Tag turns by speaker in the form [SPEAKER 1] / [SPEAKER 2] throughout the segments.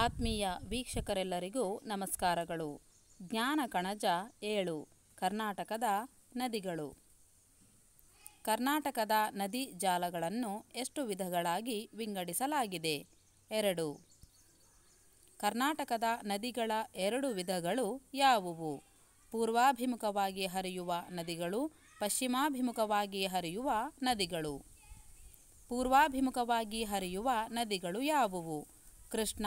[SPEAKER 1] ಆತ್ಮೀಯ ವೀಕ್ಷಕರೆಲ್ಲರಿಗೂ ನಮಸ್ಕಾರಗಳು ಜ್ಞಾನ ಕಣಜ ಏಳು ಕರ್ನಾಟಕದ ನದಿಗಳು ಕರ್ನಾಟಕದ ನದಿ ಜಾಲಗಳನ್ನು ಎಷ್ಟು ವಿಧಗಳಾಗಿ ವಿಂಗಡಿಸಲಾಗಿದೆ ಎರಡು ಕರ್ನಾಟಕದ ನದಿಗಳ ಎರಡು ವಿಧಗಳು ಯಾವುವು ಪೂರ್ವಾಭಿಮುಖವಾಗಿ ಹರಿಯುವ ನದಿಗಳು ಪಶ್ಚಿಮಾಭಿಮುಖವಾಗಿ ಹರಿಯುವ ನದಿಗಳು ಪೂರ್ವಾಭಿಮುಖವಾಗಿ ಹರಿಯುವ ನದಿಗಳು ಯಾವುವು ಕೃಷ್ಣ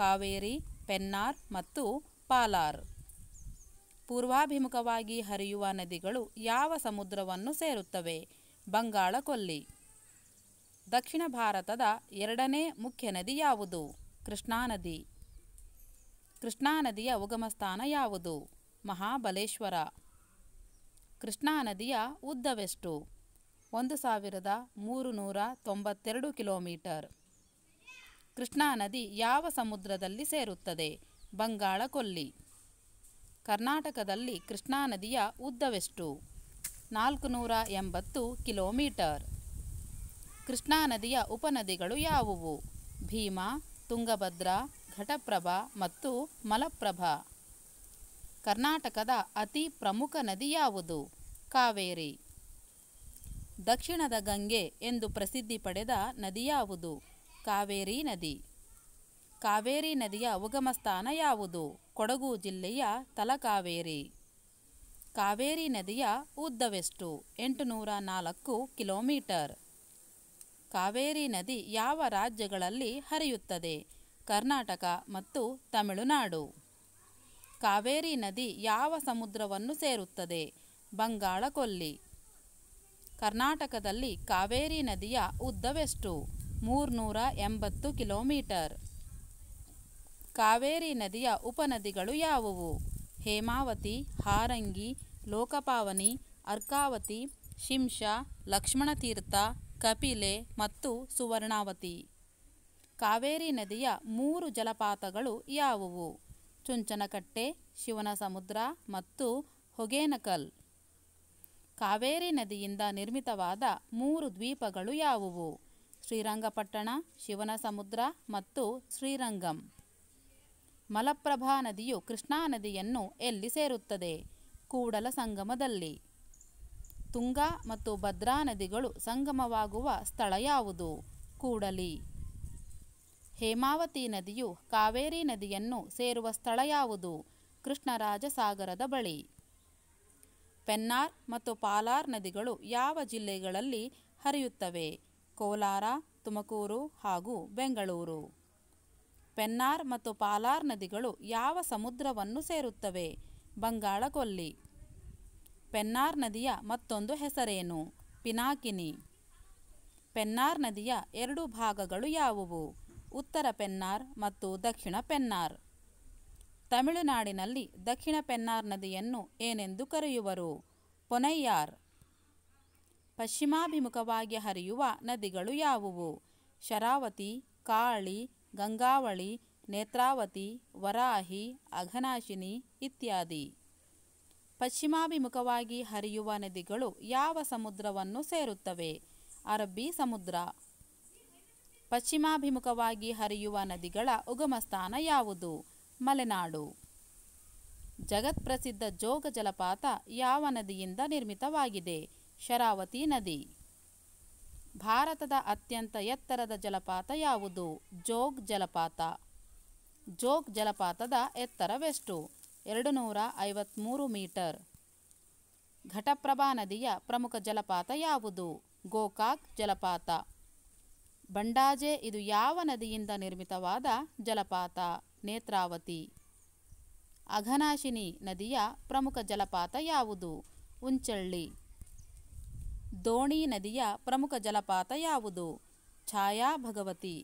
[SPEAKER 1] ಕಾವೇರಿ ಪೆನ್ನಾರ್ ಮತ್ತು ಪಾಲಾರ್ ಪೂರ್ವಾಭಿಮುಖವಾಗಿ ಹರಿಯುವ ನದಿಗಳು ಯಾವ ಸಮುದ್ರವನ್ನು ಸೇರುತ್ತವೆ ಬಂಗಾಳ ಕೊಲ್ಲಿ ದಕ್ಷಿಣ ಭಾರತದ ಎರಡನೇ ಮುಖ್ಯ ನದಿ ಯಾವುದು ಕೃಷ್ಣಾ ನದಿ ಕೃಷ್ಣಾ ನದಿಯ ಉಗಮಸ್ಥಾನ ಯಾವುದು ಮಹಾಬಲೇಶ್ವರ ಕೃಷ್ಣಾ ನದಿಯ ಉದ್ದವೆಷ್ಟು ಒಂದು ಸಾವಿರದ ಮೂರು ನೂರ ತೊಂಬತ್ತೆರಡು ಕಿಲೋಮೀಟರ್ ಕೃಷ್ಣಾ ನದಿ ಯಾವ ಸಮುದ್ರದಲ್ಲಿ ಸೇರುತ್ತದೆ ಬಂಗಾಳ ಕೊಲ್ಲಿ ಕರ್ನಾಟಕದಲ್ಲಿ ಕೃಷ್ಣಾ ನದಿಯ ಉದ್ದವೆಷ್ಟು ನಾಲ್ಕು ನೂರ ಎಂಬತ್ತು ಕಿಲೋಮೀಟರ್ ಕೃಷ್ಣಾ ನದಿಯ ಉಪನದಿಗಳು ಯಾವುವು ಭೀಮಾ ತುಂಗಭದ್ರಾ ಘಟಪ್ರಭಾ ಮತ್ತು ಮಲಪ್ರಭಾ ಕರ್ನಾಟಕದ ಅತಿ ಪ್ರಮುಖ ನದಿ ಯಾವುದು ಕಾವೇರಿ ದಕ್ಷಿಣದ ಗಂಗೆ ಎಂದು ಪ್ರಸಿದ್ಧಿ ಪಡೆದ ನದಿ ಯಾವುದು ಕಾವೇರಿ ನದಿ ಕಾವೇರಿ ನದಿಯ ಉಗಮ ಸ್ಥಾನ ಯಾವುದು ಕೊಡಗು ಜಿಲ್ಲೆಯ ತಲಕಾವೇರಿ ಕಾವೇರಿ ನದಿಯ ಉದ್ದವೆಷ್ಟು ಎಂಟುನೂರ ನಾಲ್ಕು ಕಿಲೋಮೀಟರ್ ಕಾವೇರಿ ನದಿ ಯಾವ ರಾಜ್ಯಗಳಲ್ಲಿ ಹರಿಯುತ್ತದೆ ಕರ್ನಾಟಕ ಮತ್ತು ತಮಿಳುನಾಡು ಕಾವೇರಿ ನದಿ ಯಾವ ಸಮುದ್ರವನ್ನು ಸೇರುತ್ತದೆ ಬಂಗಾಳಕೊಲ್ಲಿ ಕರ್ನಾಟಕದಲ್ಲಿ ಕಾವೇರಿ ನದಿಯ ಉದ್ದವೆಷ್ಟು ಮೂರುನೂರ ಎಂಬತ್ತು ಕಿಲೋಮೀಟರ್ ಕಾವೇರಿ ನದಿಯ ಉಪನದಿಗಳು ಯಾವುವು ಹೇಮಾವತಿ ಹಾರಂಗಿ ಲೋಕಪಾವನಿ ಅರ್ಕಾವತಿ ಶಿಂಷಾ ಲಕ್ಷ್ಮಣತೀರ್ಥ ಕಪಿಲೆ ಮತ್ತು ಸುವರ್ಣಾವತಿ ಕಾವೇರಿ ನದಿಯ ಮೂರು ಜಲಪಾತಗಳು ಯಾವುವು ಚುಂಚನಕಟ್ಟೆ ಶಿವನ ಸಮುದ್ರ ಮತ್ತು ಹೊಗೇನಕಲ್ ಕಾವೇರಿ ನದಿಯಿಂದ ನಿರ್ಮಿತವಾದ ಮೂರು ದ್ವೀಪಗಳು ಯಾವುವು ಶ್ರೀರಂಗಪಟ್ಟಣ ಶಿವನ ಸಮುದ್ರ ಮತ್ತು ಶ್ರೀರಂಗಂ ಮಲಪ್ರಭಾ ನದಿಯು ಕೃಷ್ಣಾ ನದಿಯನ್ನು ಎಲ್ಲಿ ಸೇರುತ್ತದೆ ಕೂಡಲ ಸಂಗಮದಲ್ಲಿ ತುಂಗಾ ಮತ್ತು ಭದ್ರಾ ನದಿಗಳು ಸಂಗಮವಾಗುವ ಸ್ಥಳ ಯಾವುದು ಕೂಡಲಿ ಹೇಮಾವತಿ ನದಿಯು ಕಾವೇರಿ ನದಿಯನ್ನು ಸೇರುವ ಸ್ಥಳ ಯಾವುದು ಕೃಷ್ಣರಾಜ ಸಾಗರದ ಬಳಿ ಪೆನ್ನಾರ್ ಮತ್ತು ಪಾಲಾರ್ ನದಿಗಳು ಯಾವ ಜಿಲ್ಲೆಗಳಲ್ಲಿ ಹರಿಯುತ್ತವೆ ಕೋಲಾರ ತುಮಕೂರು ಹಾಗೂ ಬೆಂಗಳೂರು ಪೆನ್ನಾರ್ ಮತ್ತು ಪಾಲಾರ್ ನದಿಗಳು ಯಾವ ಸಮುದ್ರವನ್ನು ಸೇರುತ್ತವೆ ಬಂಗಾಳಕೊಲ್ಲಿ ಪೆನ್ನಾರ್ ನದಿಯ ಮತ್ತೊಂದು ಹೆಸರೇನು ಪಿನಾಕಿನಿ ಪೆನ್ನಾರ್ ನದಿಯ ಎರಡು ಭಾಗಗಳು ಯಾವುವು ಉತ್ತರ ಪೆನ್ನಾರ್ ಮತ್ತು ದಕ್ಷಿಣ ಪೆನ್ನಾರ್ ತಮಿಳುನಾಡಿನಲ್ಲಿ ದಕ್ಷಿಣ ಪೆನ್ನಾರ್ ನದಿಯನ್ನು ಏನೆಂದು ಕರೆಯುವರು ಪೊನೈಯಾರ್ ಪಶ್ಚಿಮಾಭಿಮುಖವಾಗಿ ಹರಿಯುವ ನದಿಗಳು ಯಾವುವು ಶರಾವತಿ ಕಾಳಿ ಗಂಗಾವಳಿ ನೇತ್ರಾವತಿ ವರಾಹಿ ಅಘನಾಶಿನಿ ಇತ್ಯಾದಿ ಪಶ್ಚಿಮಾಭಿಮುಖವಾಗಿ ಹರಿಯುವ ನದಿಗಳು ಯಾವ ಸಮುದ್ರವನ್ನು ಸೇರುತ್ತವೆ ಅರಬ್ಬಿ ಸಮುದ್ರ ಪಶ್ಚಿಮಾಭಿಮುಖವಾಗಿ ಹರಿಯುವ ನದಿಗಳ ಉಗಮ ಸ್ಥಾನ ಯಾವುದು ಮಲೆನಾಡು ಜಗತ್ಪ್ರಸಿದ್ಧ ಜೋಗ ಜಲಪಾತ ಯಾವ ನದಿಯಿಂದ ನಿರ್ಮಿತವಾಗಿದೆ ಶರಾವತಿ ನದಿ ಭಾರತದ ಅತ್ಯಂತ ಎತ್ತರದ ಜಲಪಾತ ಯಾವುದು ಜೋಗ್ ಜಲಪಾತ ಜೋಗ್ ಜಲಪಾತದ ಎತ್ತರವೆಷ್ಟು ಎರಡು ನೂರ ಐವತ್ತ್ಮೂರು ಮೀಟರ್ ಘಟಪ್ರಭಾ ನದಿಯ ಪ್ರಮುಖ ಜಲಪಾತ ಯಾವುದು ಗೋಕಾಕ್ ಜಲಪಾತ ಬಂಡಾಜೆ ಇದು ಯಾವ ನದಿಯಿಂದ ನಿರ್ಮಿತವಾದ ಜಲಪಾತ ನೇತ್ರಾವತಿ ಅಘನಾಶಿನಿ ನದಿಯ ಪ್ರಮುಖ ಜಲಪಾತ ಯಾವುದು ಉಂಚಳ್ಳಿ ದೋಣಿ ನದಿಯ ಪ್ರಮುಖ ಜಲಪಾತ ಯಾವುದು ಛಾಯಾ ಭಗವತಿ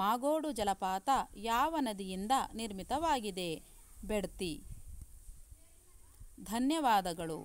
[SPEAKER 1] ಮಾಗೋಡು ಜಲಪಾತ ಯಾವ ನದಿಯಿಂದ ನಿರ್ಮಿತವಾಗಿದೆ ಬೆಡ್ತಿ ಧನ್ಯವಾದಗಳು